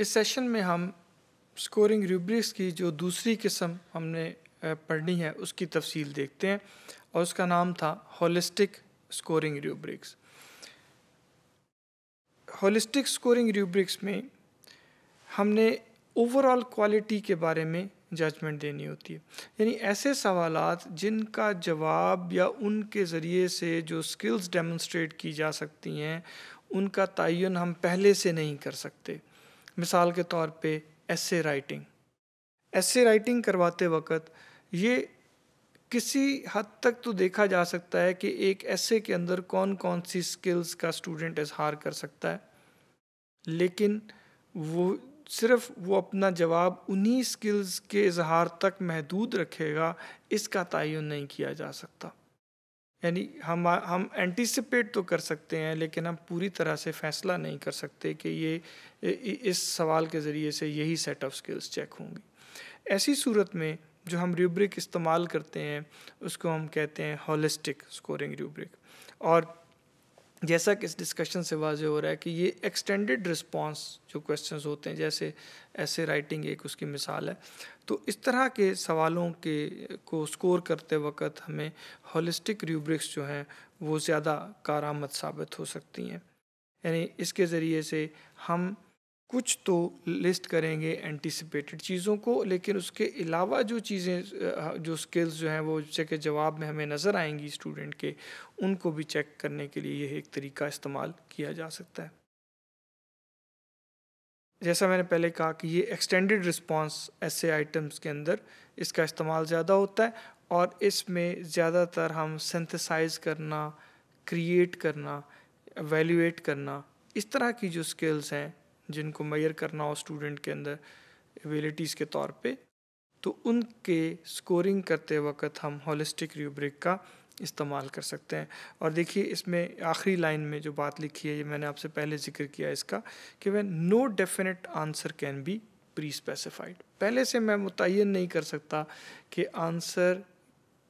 इस सेशन में हम स्कोरिंग रूब्रिक्स की जो दूसरी किस्म हमने पढ़नी है उसकी तफसील देखते हैं और उसका नाम था holistic scoring rubrics holistic scoring rubrics में हमने ओवरऑल क्वालिटी के बारे में जजमेंट देनी होती है यानी ऐसे सवाल जिनका जवाब या उनके ज़रिए से जो स्किल्स डेमोन्स्ट्रेट की जा सकती हैं उनका तयन हम पहले से नहीं कर सकते मिसाल के तौर पे ऐसे राइटिंग ऐसे राइटिंग करवाते वक्त ये किसी हद तक तो देखा जा सकता है कि एक ऐसे के अंदर कौन कौन सी स्किल्स का स्टूडेंट इजहार कर सकता है लेकिन वो सिर्फ वो अपना जवाब उन्हीं स्किल्स के इजहार तक महदूद रखेगा इसका तयन नहीं किया जा सकता यानी हम हम एंटिसिपेट तो कर सकते हैं लेकिन हम पूरी तरह से फैसला नहीं कर सकते कि ये इस सवाल के ज़रिए से यही सेट ऑफ स्किल्स चेक होंगी ऐसी सूरत में जो हम रूब्रिक इस्तेमाल करते हैं उसको हम कहते हैं होलिस्टिक स्कोरिंग रूब्रिक और जैसा कि इस डिस्कशन से वाजह हो रहा है कि ये एक्सटेंडेड रिस्पॉन्स जो क्वेश्चन होते हैं जैसे ऐसे राइटिंग एक उसकी मिसाल है तो इस तरह के सवालों के को स्कोर करते वक्त हमें होलिस्टिक रूब्रिक्स जो हैं वो ज़्यादा कारामद साबित हो सकती हैं यानी इसके ज़रिए से हम कुछ तो लिस्ट करेंगे एंटिसिपेटेड चीज़ों को लेकिन उसके अलावा जो चीज़ें जो स्किल्स जो हैं वो जैसे कि जवाब में हमें नज़र आएंगी स्टूडेंट के उनको भी चेक करने के लिए यह एक तरीका इस्तेमाल किया जा सकता है जैसा मैंने पहले कहा कि ये एक्सटेंडेड रिस्पांस ऐसे आइटम्स के अंदर इसका इस्तेमाल ज़्यादा होता है और इसमें ज़्यादातर हम सिंथेसाइज करना क्रिएट करना एवेल्यूएट करना इस तरह की जो स्किल्स हैं जिनको मैयर करना हो स्टूडेंट के अंदर एबिलिटीज़ के तौर पे तो उनके स्कोरिंग करते वक्त हम हॉलिस्टिक रूब्रिक का इस्तेमाल कर सकते हैं और देखिए इसमें आखिरी लाइन में जो बात लिखी है ये मैंने आपसे पहले जिक्र किया इसका कि वह no definite answer can be prespecified पहले से मैं मुतन नहीं कर सकता कि आंसर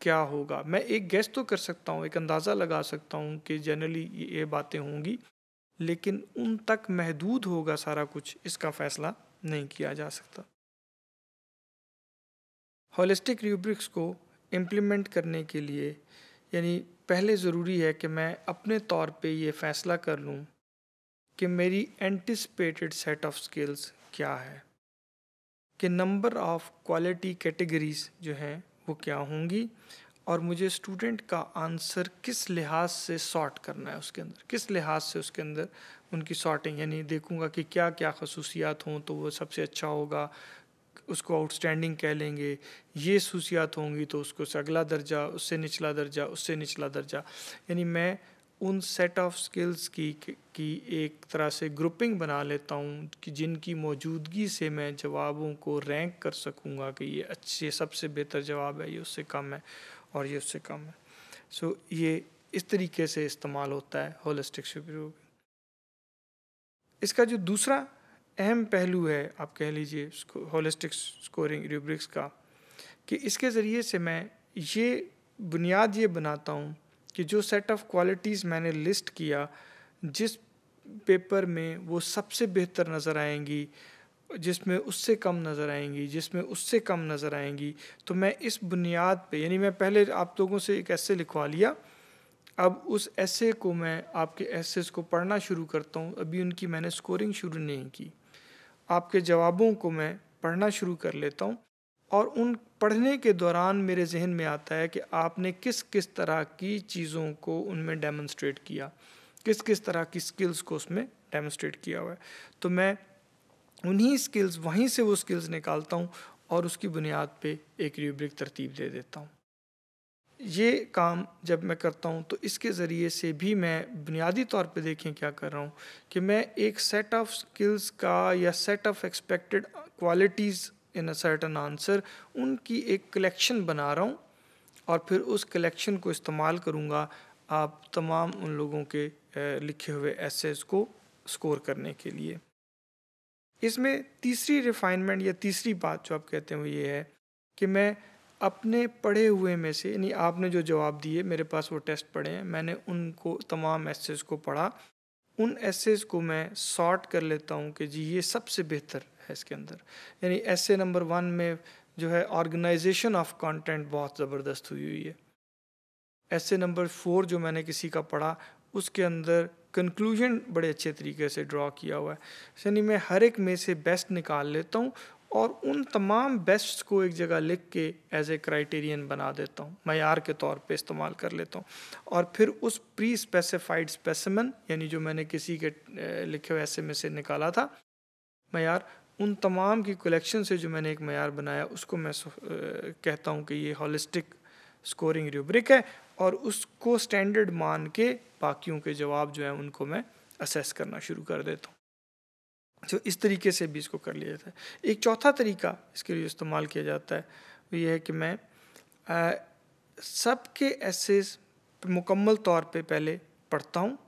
क्या होगा मैं एक गैस तो कर सकता हूँ एक अंदाज़ा लगा सकता हूँ कि जनरली ये बातें होंगी लेकिन उन तक महदूद होगा सारा कुछ इसका फैसला नहीं किया जा सकता होलिस्टिक रूब्रिक्स को इम्प्लीमेंट करने के लिए यानी पहले ज़रूरी है कि मैं अपने तौर पे ये फ़ैसला कर लूँ कि मेरी एंटिसपेटेड सेट ऑफ स्किल्स क्या है कि नंबर ऑफ क्वालिटी कैटेगरीज जो हैं वो क्या होंगी और मुझे स्टूडेंट का आंसर किस लिहाज से सॉर्ट करना है उसके अंदर किस लिहाज से उसके अंदर उनकी सॉर्टिंग यानी देखूंगा कि क्या क्या खसूसियात हों तो वो सबसे अच्छा होगा उसको आउटस्टैंडिंग कह लेंगे ये खसूसियात होंगी तो उसको से अगला दर्जा उससे निचला दर्जा उससे निचला दर्जा यानी मैं उन सेट ऑफ स्किल्स की की एक तरह से ग्रुपिंग बना लेता हूँ कि जिनकी मौजूदगी से मैं जवाबों को रैंक कर सकूँगा कि ये अच्छे सबसे बेहतर जवाब है ये उससे कम है और ये उससे कम है सो so, ये इस तरीके से इस्तेमाल होता है होलिस्टिक शिवयोग इसका जो दूसरा अहम पहलू है आप कह लीजिए होलिस्टिक स्कोरिंग रूब्रिक्स का कि इसके ज़रिए से मैं ये बुनियाद ये बनाता हूँ कि जो सेट ऑफ क्वालिटीज़ मैंने लिस्ट किया जिस पेपर में वो सबसे बेहतर नज़र आएंगी जिसमें उससे कम नज़र आएंगी जिसमें उससे कम नज़र आएंगी तो मैं इस बुनियाद पे यानी मैं पहले आप लोगों से एक ऐसे लिखवा लिया अब उस ऐसे को मैं आपके ऐसे को पढ़ना शुरू करता हूँ अभी उनकी मैंने स्कोरिंग शुरू नहीं की आपके जवाबों को मैं पढ़ना शुरू कर लेता हूँ और उन पढ़ने के दौरान मेरे जहन में आता है कि आपने किस किस तरह की चीज़ों को उनमें डेमोन्स्ट्रेट किया किस किस तरह की स्किल्स को उसमें डेमोन्स्ट्रेट किया हुआ है तो मैं उन्हीं स्किल्स वहीं से वो स्किल्स निकालता हूँ और उसकी बुनियाद पे एक रूब्रिक तरतीब दे देता हूँ ये काम जब मैं करता हूँ तो इसके ज़रिए से भी मैं बुनियादी तौर पे देखें क्या कर रहा हूँ कि मैं एक सेट ऑफ स्किल्स का या set of expected qualities in a certain answer उनकी एक कलेक्शन बना रहा हूँ और फिर उस कलेक्शन को इस्तेमाल करूँगा आप तमाम उन लोगों के लिखे हुए एसेस को स्कोर करने के लिए इसमें तीसरी रिफाइनमेंट या तीसरी बात जो आप कहते हैं वो ये है कि मैं अपने पढ़े हुए में से यानी आपने जो जवाब दिए मेरे पास वो टेस्ट पढ़े हैं मैंने उनको तमाम एसेज को पढ़ा उन एसेज को मैं सॉर्ट कर लेता हूँ कि जी ये सबसे बेहतर है इसके अंदर यानी ऐसे नंबर वन में जो है ऑर्गेनाइजेशन ऑफ कंटेंट बहुत ज़बरदस्त हुई हुई है ऐसे नंबर फोर जो मैंने किसी का पढ़ा उसके अंदर कंक्लूजन बड़े अच्छे तरीके से ड्रॉ किया हुआ है यानी मैं हर एक में से बेस्ट निकाल लेता हूँ और उन तमाम बेस्ट को एक जगह लिख के एज ए क्राइटेरियन बना देता हूँ मैार के तौर पे इस्तेमाल कर लेता हूँ और फिर उस प्री स्पेसिफाइड स्पेसिमन यानी जो मैंने किसी के लिखे हुए ऐसे में से निकाला था मैार उन तमाम की कलेक्शन से जो मैंने एक मैार बनाया उसको मैं कहता हूँ कि ये हॉलिस्टिक स्कोरिंग रूब्रिक है और उसको स्टैंडर्ड मान के बाकियों के जवाब जो है उनको मैं असेस करना शुरू कर देता हूँ तो इस तरीके से भी इसको कर लिया जाता है एक चौथा तरीका इसके लिए इस्तेमाल किया जाता है वो ये है कि मैं सबके एसेस मुकम्मल तौर पे पहले पढ़ता हूँ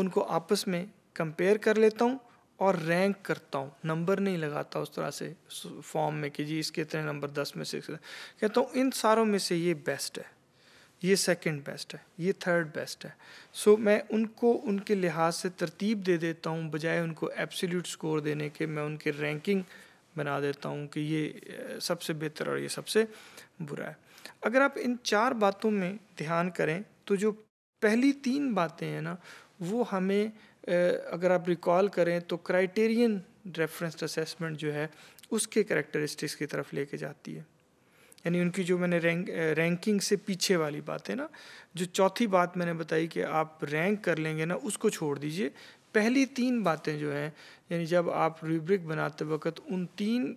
उनको आपस में कंपेयर कर लेता हूँ और रैंक करता हूँ नंबर नहीं लगाता उस तरह से फॉर्म में कि जी इसके इतने नंबर दस में से कहता हूँ इन सारों में से ये बेस्ट है ये सेकंड बेस्ट है ये थर्ड बेस्ट है सो so, मैं उनको उनके लिहाज से तरतीब दे देता हूँ बजाय उनको एब्सोल्यूट स्कोर देने के मैं उनके रैंकिंग बना देता हूँ कि ये सबसे बेहतर और ये सबसे बुरा है अगर आप इन चार बातों में ध्यान करें तो जो पहली तीन बातें हैं ना वो हमें अगर आप रिकॉल करें तो क्राइटेरियन रेफरेंस असेसमेंट जो है उसके करेक्टरिस्टिक्स की तरफ लेके जाती है यानी उनकी जो मैंने रैंक रैंकिंग से पीछे वाली बात है ना जो चौथी बात मैंने बताई कि आप रैंक कर लेंगे ना उसको छोड़ दीजिए पहली तीन बातें जो हैं यानी जब आप रूब्रिक बनाते वक्त उन तीन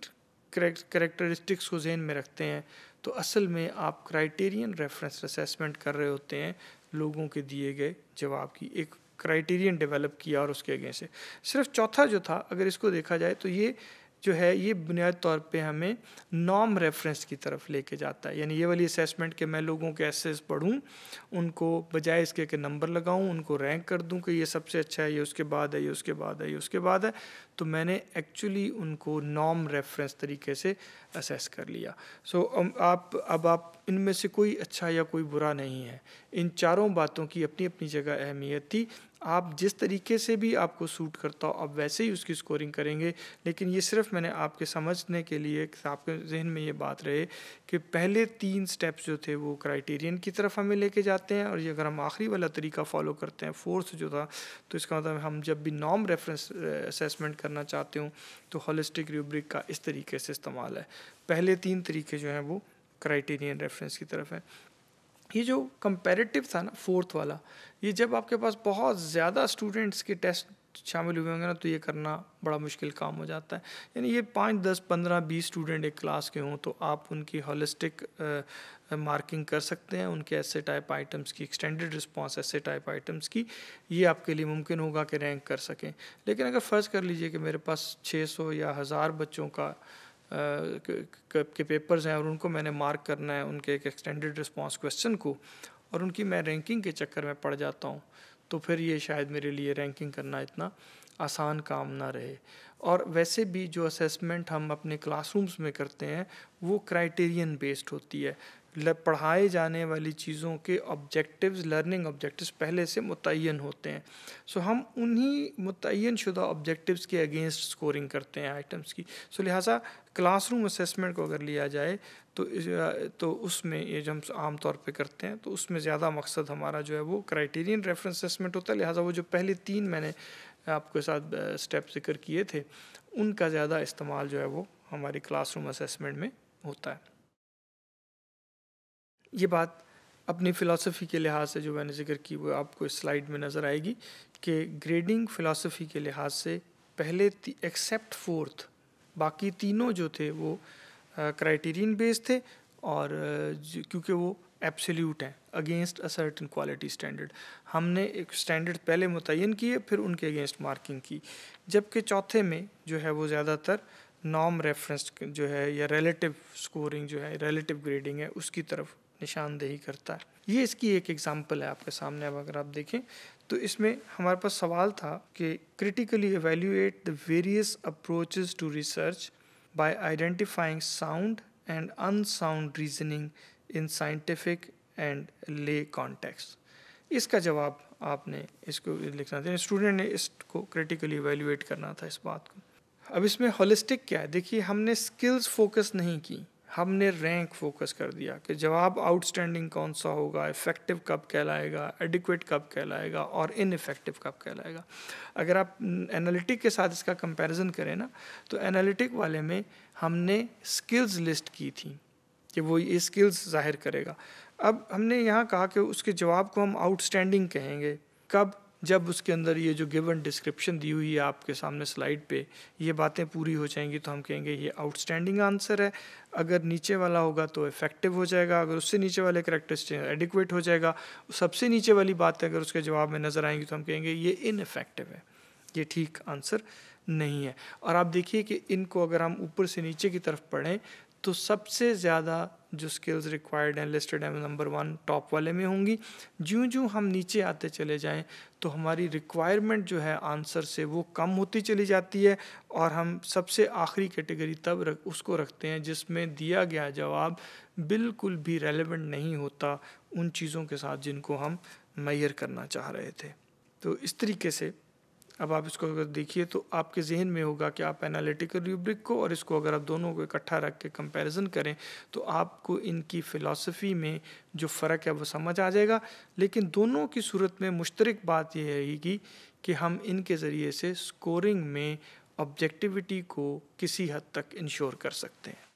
करेक्टरिस्टिक्स को जहन में रखते हैं तो असल में आप क्राइटेरियन रेफरेंस असेसमेंट कर रहे होते हैं लोगों के दिए गए जवाब की एक क्राइटेरियन डेवलप किया और उसके अगेंस्ट सिर्फ चौथा जो था अगर इसको देखा जाए तो ये जो है ये बुनियादी तौर पे हमें नॉम रेफरेंस की तरफ लेके जाता है यानी ये वाली असेसमेंट के मैं लोगों के एसेस पढ़ूँ उनको बजाय इसके के नंबर लगाऊँ उनको रैंक कर दूँ कि ये सबसे अच्छा है ये उसके बाद है ये उसके बाद है ये उसके बाद है तो मैंने एक्चुअली उनको नॉम रेफरेंस तरीके से असेस कर लिया सो so, आप अब आप इनमें से कोई अच्छा या कोई बुरा नहीं है इन चारों बातों की अपनी अपनी जगह अहमियत थी आप जिस तरीके से भी आपको सूट करता हो आप वैसे ही उसकी स्कोरिंग करेंगे लेकिन ये सिर्फ मैंने आपके समझने के लिए आपके जहन में ये बात रहे कि पहले तीन स्टेप्स जो थे वो क्राइटेरियन की तरफ हमें लेके जाते हैं और ये अगर हम आखिरी वाला तरीका फॉलो करते हैं फोर्थ जो था तो इसका मतलब हम जब भी नॉम रेफरेंस असेसमेंट करना चाहते हो तो हॉलिस्टिक रूब्रिक का इस तरीके से इस्तेमाल है पहले तीन तरीके जो हैं वो क्राइटेरियन रेफरेंस की तरफ है ये जो कंपेरेटिव था ना फोर्थ वाला ये जब आपके पास बहुत ज़्यादा स्टूडेंट्स के टेस्ट शामिल हुए होंगे ना तो ये करना बड़ा मुश्किल काम हो जाता है यानी ये पाँच दस पंद्रह बीस स्टूडेंट एक क्लास के हों तो आप उनकी हॉलिस्टिक मार्किंग कर सकते हैं उनके ऐसे टाइप आइटम्स की एक्सटेंडेड रिस्पांस ऐसे टाइप आइटम्स की ये आपके लिए मुमकिन होगा कि रैंक कर सकें लेकिन अगर फ़र्ज़ कर लीजिए कि मेरे पास छः या हज़ार बच्चों का के पेपर्स हैं और उनको मैंने मार्क करना है उनके एक एक्सटेंडेड रिस्पॉन्स क्वेश्चन को और उनकी मैं रैंकिंग के चक्कर में पड़ जाता हूँ तो फिर ये शायद मेरे लिए रैंकिंग करना इतना आसान काम ना रहे और वैसे भी जो असेसमेंट हम अपने क्लासरूम्स में करते हैं वो क्राइटेरियन बेस्ड होती है पढ़ाए जाने वाली चीज़ों के ऑब्जेक्टिव्स लर्निंग ऑब्जेक्टिव्स पहले से मुतन होते हैं सो so, हम उन्हीं मुतन शुदा ऑब्जेक्टिव्स के अगेंस्ट स्कोरिंग करते हैं आइटम्स की सो so, लिहाजा क्लासरूम असेसमेंट को अगर लिया जाए तो तो उसमें ये जो हम आम तौर पे करते हैं तो उसमें ज़्यादा मकसद हमारा जो है वो क्राइटेरियन रेफरेंस असेसमेंट होता है लिहाजा वो जो पहले तीन मैंने आपके साथ स्टेप जिक्र किए थे उनका ज़्यादा इस्तेमाल जो है वो हमारी क्लासरूम असेसमेंट में होता है ये बात अपनी फ़िलासफ़ी के लिहाज से जो मैंने जिक्र की वो आपको इस स्लाइड में नज़र आएगी कि ग्रेडिंग फ़िलासफ़ी के लिहाज से पहले एक्सेप्ट फोर्थ बाकी तीनों जो थे वो क्राइटेरियन बेस्ड थे और क्योंकि वो एब्सोल्यूट हैं against a certain quality standard हमने एक स्टैंडर्ड पहले मुतन किए फिर उनके अगेंस्ट मार्किंग की जबकि चौथे में जो है वो ज़्यादातर नॉम रेफरेंस जो है या रिलेटिव स्कोरिंग जो है रिलेटिव ग्रेडिंग है उसकी तरफ निशानदेही करता है ये इसकी एक एग्जाम्पल है आपके सामने अब अगर आप देखें तो इसमें हमारे पास सवाल था कि critically evaluate the various approaches to research by identifying sound and unsound reasoning in scientific and lay context इसका जवाब आपने इसको लिखना था स्टूडेंट ने इसको क्रिटिकली एवेल्यूएट करना था इस बात को अब इसमें होलिस्टिक क्या है देखिए हमने स्किल्स फोकस नहीं की हमने रैंक फोकस कर दिया कि जवाब आउटस्टैंडिंग कौन सा होगा इफेक्टिव कब कहलाएगा एडिक्वेट कब कहलाएगा और इनफेक्टिव कब कहलाएगा अगर आप एनालिटिक के साथ इसका कंपैरिजन करें ना तो एनालिटिक वाले में हमने स्किल्स लिस्ट की थी कि वो ये स्किल्स जाहिर करेगा अब हमने यहाँ कहा कि उसके जवाब को हम आउटस्टैंडिंग कहेंगे कब जब उसके अंदर ये जो गिवन डिस्क्रिप्शन दी हुई है आपके सामने स्लाइड पे ये बातें पूरी हो जाएंगी तो हम कहेंगे ये आउटस्टैंडिंग आंसर है अगर नीचे वाला होगा तो इफेक्टिव हो जाएगा अगर उससे नीचे वाले करेक्टर्स एडिक्वेट हो जाएगा सबसे नीचे वाली बात अगर उसके जवाब में नज़र आएंगी तो हम कहेंगे ये इनफेक्टिव है ये ठीक आंसर नहीं है और आप देखिए कि इनको अगर हम ऊपर से नीचे की तरफ पढ़ें तो सबसे ज़्यादा जो स्किल्स रिक्वायर्ड हैं लिस्टेड हैं नंबर वन टॉप वाले में होंगी ज्यों ज्यों हम नीचे आते चले जाएं तो हमारी रिक्वायरमेंट जो है आंसर से वो कम होती चली जाती है और हम सबसे आखिरी कैटेगरी तब रख उसको रखते हैं जिसमें दिया गया जवाब बिल्कुल भी रेलिवेंट नहीं होता उन चीज़ों के साथ जिनको हम मैयर करना चाह रहे थे तो इस तरीके से अब आप इसको अगर देखिए तो आपके जहन में होगा कि आप एनालिटिकल रूब्रिक को और इसको अगर आप दोनों को इकट्ठा रख के कंपैरिजन करें तो आपको इनकी फ़िलासफ़ी में जो फ़र्क है वो समझ आ जाएगा लेकिन दोनों की सूरत में मुश्तरक बात यह रहेगी कि हम इनके ज़रिए से स्कोरिंग में ऑब्जेक्टिविटी को किसी हद तक इंश्योर कर सकते हैं